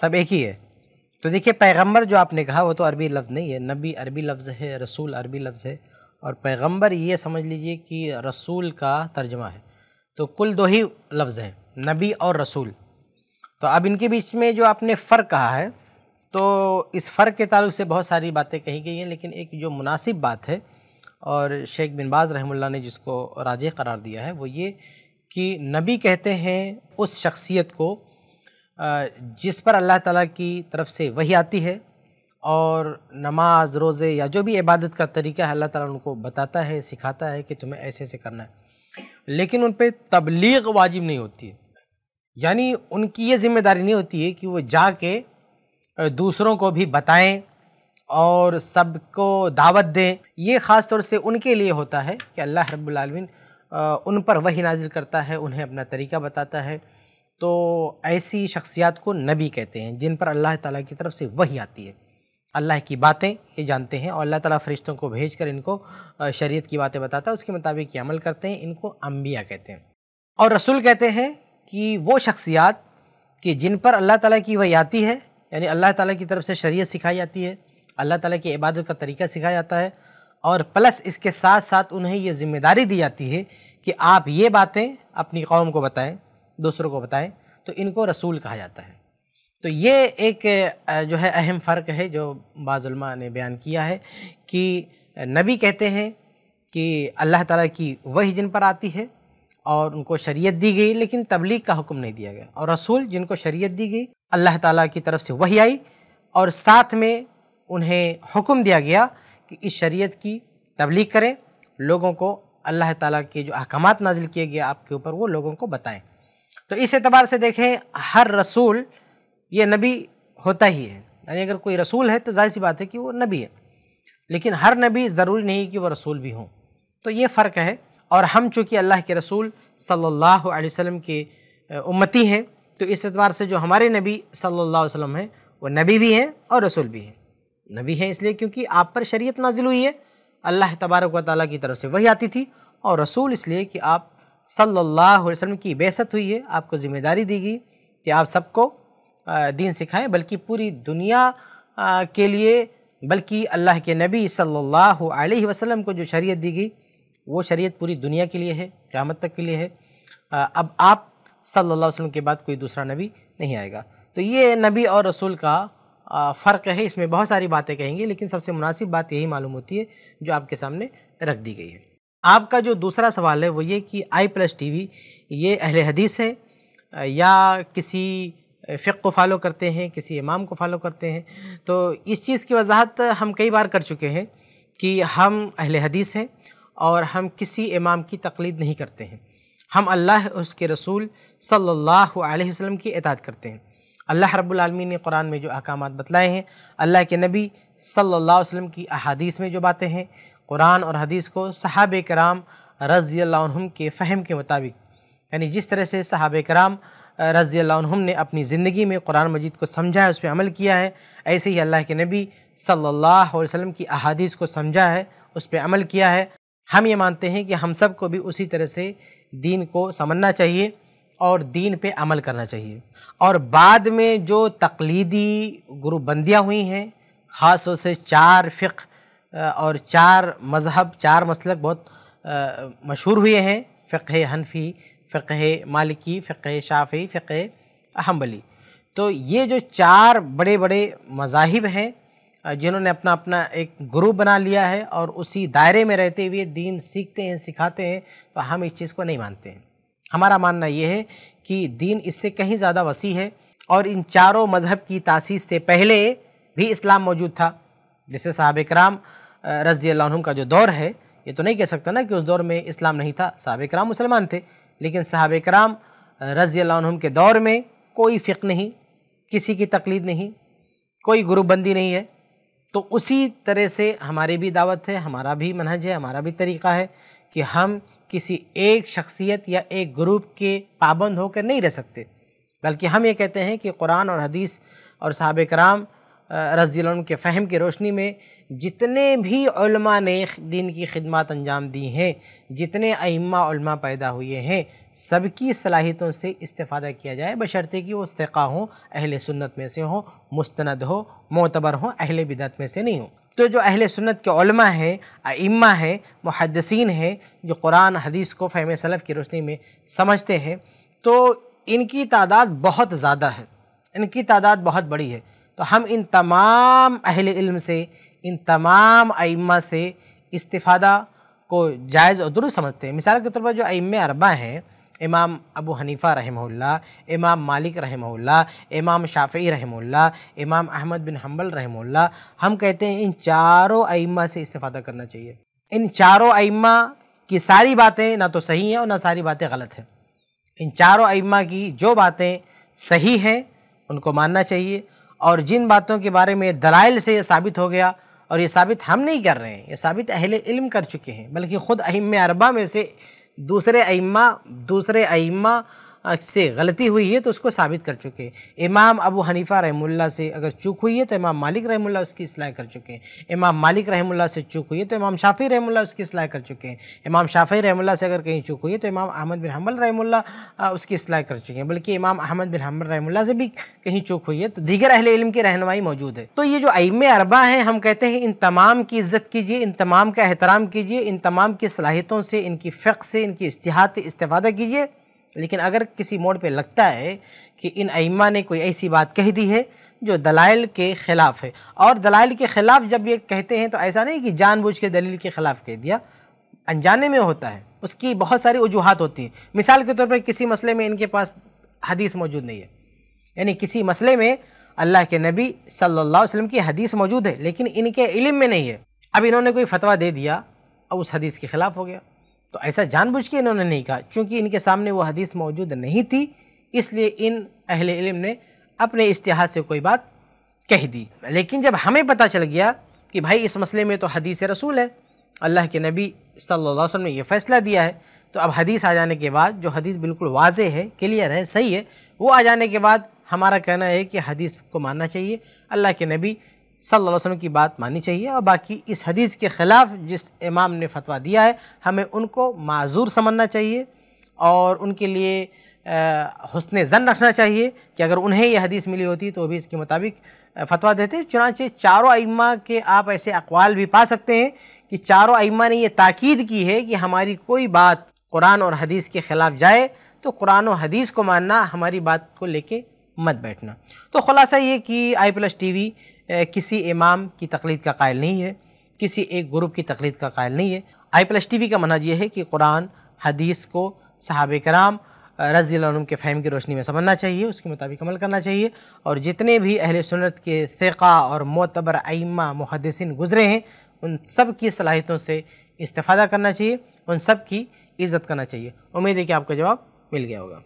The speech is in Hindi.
सब एक ही है तो देखिए पैगंबर जो आपने कहा वो तो अरबी लफ्ज़ नहीं है नबी अरबी लफ्ज़ है रसूल अरबी लफ्ज़ है और पैगंबर ये समझ लीजिए कि रसूल का तर्जमा है तो कुल दो ही लफ्ज़ हैं नबी और रसूल तो अब इनके बीच में जो आपने फ़र्क कहा है तो इस फ़र्क के ताल्लुक से बहुत सारी बातें कही गई हैं लेकिन एक जो मुनासिब बात है और शेख बिन बाज़ रहमुल्ला ने जिसको राजे करार दिया है वो ये कि नबी कहते हैं उस शख्सियत को जिस पर अल्लाह ताला की तरफ से वही आती है और नमाज रोज़े या जो भी इबादत का तरीका है अल्लाह ताला उनको बताता है सिखाता है कि तुम्हें ऐसे ऐसे करना है लेकिन उन पर तबलीग वाजिब नहीं होती है यानी उनकी ये जिम्मेदारी नहीं होती है कि वो जाके दूसरों को भी बताएं और सबको दावत दें ये ख़ास तौर से उनके लिए होता है कि अल्लाह रब्बुल आलमीन उन पर वही नाजिल करता है उन्हें अपना तरीका बताता है तो ऐसी शख्सियात को नबी कहते हैं जिन पर अल्लाह ताला की तरफ से वही आती है अल्लाह की बातें ये जानते हैं और अल्लाह ताला फरिश्तों को भेज कर इनको शरीयत की बातें बताता है उसके मुताबिक ये अमल करते हैं इनको अम्बिया कहते हैं और रसूल कहते हैं कि वो शख्सियात कि जिन पर अल्लाह ताला की वही आती है यानी अल्लाह ताला की तरफ से शरीयत सिखाई जाती है अल्लाह ताला की इबादत का तरीका सिखाया जाता है और प्लस इसके साथ साथ उन्हें ये ज़िम्मेदारी दी जाती है कि आप ये बातें अपनी कौम को बताएं दूसरों को बताएं तो इनको रसूल कहा जाता है तो ये एक जो है अहम फ़र्क है जो बाज़ुलमा ने बयान किया है कि नबी कहते हैं कि अल्लाह ताला की वही जिन पर आती है और उनको शरीयत दी गई लेकिन तबलीग का हुक्म नहीं दिया गया और रसूल जिनको शरीयत दी गई अल्लाह ताला की तरफ से वही आई और साथ में उन्हें हुक्म दिया गया कि इस शरीयत की तबलीग करें लोगों को अल्लाह ताला के जो अहकाम नाजिल किए गए आपके ऊपर वो लोगों को बताएं तो इस एतबार से देखें हर रसूल ये नबी होता ही है यानी अगर कोई रसूल है तो जाहिर सी बात है कि वो नबी है लेकिन हर नबी ज़रूरी नहीं कि वह रसूल भी हों तो ये फ़र्क है और हम चूँकि अल्लाह के रसूल सल्लल्लाहु अलैहि वसल्लम के उम्मती हैं तो इस एतबार से जो हमारे नबी सल्लल्लाहु अलैहि वसल्लम हैं वो नबी भी हैं और रसूल भी हैं नबी हैं इसलिए क्योंकि आप पर शरीयत नाजिल हुई है अल्लाह तबारक व ताली की तरफ से वही आती थी और रसूल इसलिए कि आप सल्लल्लाहु अलैहि वसल्लम की बेसत हुई है आपको ज़िम्मेदारी दी गई कि आप सबको दीन सिखाएं बल्कि पूरी दुनिया के लिए बल्कि अल्लाह के नबी सल्लल्लाहु अलैहि वसल्लम को जो शरीयत दी गई वो शरीयत पूरी दुनिया के लिए है क़्यामत तक के लिए है अब आप सल्लल्लाहु अलैहि वसल्लम के बाद कोई दूसरा नबी नहीं आएगा तो ये नबी और रसूल का फ़र्क है इसमें बहुत सारी बातें कहेंगे लेकिन सबसे मुनासिब बात यही मालूम होती है जो आपके सामने रख दी गई है आपका जो दूसरा सवाल है वो ये कि आई प्लस टी वी ये अहल हदीस है या किसी फ़िक को फॉलो करते हैं किसी इमाम को फॉलो करते हैं तो इस चीज़ की वजाहत हम कई बार कर चुके हैं कि हम अहल हदीस हैं और हम किसी इमाम की तकलीद नहीं करते हैं हम अल्लाह उसके रसूल सल्लल्लाहु अलैहि वसल्लम की इताद करते हैं अल्लाह रब्बुल आलमीन ने कुरान में जो अहकाम बतलाए हैं अल्लाह के नबी सल्लल्लाहु अलैहि वसल्लम की अहादीस में जो बातें हैं कुरान और हदीस को सहाब कराम रज़ी अल्लाम के फ़हम के मुताबिक यानी जिस तरह से सहाब कराम रज़ी अल्लाम ने अपनी ज़िंदगी में कुरान मजीद को समझा है उस पर अमल किया है ऐसे ही अल्लाह के नबी सल्ला वसम की अहादीस को समझा है उस पर अमल किया है हम ये मानते हैं कि हम सब को भी उसी तरह से दीन को समझना चाहिए और दीन पे अमल करना चाहिए और बाद में जो तकलीदी गुरुबंदियाँ हुई हैं ख़ास से चार फ़िक और चार मज़हब चार मसलक बहुत मशहूर हुए हैं फ़िक्र हनफी फ़िक्र मालिकी फ़िक्र शाफ़ी फ़िक्र हम्बली तो ये जो चार बड़े बड़े मजाहिब हैं जिन्होंने अपना अपना एक ग्रुप बना लिया है और उसी दायरे में रहते हुए दीन सीखते हैं सिखाते हैं तो हम इस चीज़ को नहीं मानते हैं हमारा मानना ये है कि दीन इससे कहीं ज़्यादा वसी है और इन चारों मज़हब की तासीस से पहले भी इस्लाम मौजूद था जैसे साहब कराम रजी अल्लाह का जो दौर है ये तो नहीं कह सकता ना कि उस दौर में इस्लाम नहीं था सहाब कराम मुसलमान थे लेकिन सहाब कराम रजी अल्लाम के दौर में कोई फ़िक नहीं किसी की तकलीद नहीं कोई गुरुबंदी नहीं है तो उसी तरह से हमारी भी दावत है हमारा भी मनहज है हमारा भी तरीक़ा है कि हम किसी एक शख्सियत या एक ग्रुप के पाबंद होकर नहीं रह सकते बल्कि हम ये कहते हैं कि कुरान और हदीस और सहाब कराम रजील के फ़हम की रोशनी में जितने भी ने दिन की खिदमत अंजाम दी हैं जितने अम्मा पैदा हुए हैं सबकी सलाहियतों से इस्तादा किया जाए बशर्ते कि वो इस्ता हों अहल सुन्नत में से हों मुस्ंद हो मोतबर हों अहल बिदत में से नहीं हों तो जो अहल सुन्नत के हैं अम्मा हैं मुहदसिन हैं जो कुरान हदीस को फ़हम सलफ़ की रोशनी में समझते हैं तो इनकी तादाद बहुत ज़्यादा है इनकी तादाद बहुत बड़ी है तो हम इन तमाम अहल इल्म से इन तमाम अइमा से इस्तिफादा को जायज़ और दुरुस्त समझते हैं मिसाल के तौर पर जो अइम अरबा हैं इमाम अबू हनीफ़ा रहमल्ला इमाम मालिक रहमोल्ला इमाम शाफ़ी रहमल्ला इमाम अहमद बिन हम्बल रहमल्ला हम कहते हैं इन चारों अइमा से इस्तिफादा करना चाहिए इन चारों अइमा की सारी बातें ना तो सही हैं और ना सारी बातें गलत हैं इन चारों अइमा की जो बातें सही हैं उनको मानना चाहिए और जिन बातों के बारे में दलाइल से ये साबित हो गया और ये साबित हम नहीं कर रहे हैं ये साबित अहल इल्म कर चुके हैं बल्कि ख़ुद अहम अरबा में से दूसरे अम्मा दूसरे अम्मा से गलती हुई है तो उसको साबित कर चुके हैं इमाम अबू हनीफ़ा रहमुल्ला से अगर चूक हुई है तो इमाम मालिक रहमुल्ला उसकी असलाह कर चुके हैं इमाम मालिक रहमुल्ला से चूक हुई है तो इमाम शाफ़ी रहमुल्ला उसकी असलाह कर चुके हैं इमाम शाफ़ी रहमुल्ला से अगर कहीं चूक हुई है तो इमाम अहमद बिन हमल रहमुल्ला उसकी असलाह कर चुके हैं बल्कि इमाम अहमद बिन हमल रहमुल्ला से भी कहीं चूक हुई है तो दीगर अहिल इलम की रहनमाई मौजूद है तो ये जो आइम अरबा हैं हम कहते हैं इन तमाम की इज़्ज़त कीजिए इन तमाम का एहतराम कीजिए इन तमाम की सलाहियतों से इनकी फ़िक से इनकी इस्तिहात इस्तेफादा कीजिए लेकिन अगर किसी मोड़ पे लगता है कि इन अइमा ने कोई ऐसी बात कह दी है जो दलाइल के ख़िलाफ़ है और दलाइल के ख़िलाफ़ जब ये कहते हैं तो ऐसा नहीं कि जानबूझ के दलील के ख़िलाफ़ कह दिया अनजाने में होता है उसकी बहुत सारी वजूहत होती हैं मिसाल के तौर पर किसी मसले में इनके पास हदीस मौजूद नहीं है यानी किसी मसले में अल्लाह के नबी सल्लल्लाहु अलैहि वसल्लम की हदीस मौजूद है लेकिन इनके इल्म में नहीं है अब इन्होंने कोई फतवा दे दिया अब उस हदीस के ख़िलाफ़ हो गया तो ऐसा जानबूझ के इन्होंने नहीं कहा क्योंकि इनके सामने वो हदीस मौजूद नहीं थी इसलिए इन अहल इलम ने अपने इश्तहा से कोई बात कह दी लेकिन जब हमें पता चल गया कि भाई इस मसले में तो हदीस रसूल है अल्लाह के नबी सल्लल्लाहु ने यह फ़ैसला दिया है तो अब हदीस आ जाने के बाद जो हदीस बिल्कुल वाज है क्लियर है सही है वो आ जाने के बाद हमारा कहना है कि हदीस को मानना चाहिए अल्लाह के नबी सल्लल्लाहु अलैहि वसल्लम की बात माननी चाहिए और बाकी इस हदीस के ख़िलाफ़ जिस इमाम ने फतवा दिया है हमें उनको माजूर समझना चाहिए और उनके लिए हसन ज़न रखना चाहिए कि अगर उन्हें यह हदीस मिली होती तो भी इसके मुताबिक फतवा देते चुनाचे चारों अइमा के आप ऐसे अकवाल भी पा सकते हैं कि चारों अइमा ने यह ताक़ीद की है कि हमारी कोई बात कुरान और हदीस के ख़िलाफ़ जाए तो कुरान और हदीस को मानना हमारी बात को लेके मत बैठना तो ख़ुलासा ये कि आई प्लस टी किसी इमाम की तकलीद का कायल नहीं है किसी एक ग्रुप की तकलीद का कायल नहीं है आई प्लस टी वी का मना यह है कि कुरान हदीस को सहाब कराम रजी के फ़हम की रोशनी में समझना चाहिए उसके मुताबिक अमल करना चाहिए और जितने भी अहल सुनत के फ़िका और मोतबर आइमा मुहदसिन गुज़रे हैं उन सब की सलाहितों से इस्ता करना चाहिए उन सब की इज़्ज़त करना चाहिए उम्मीद है कि आपका जवाब मिल गया होगा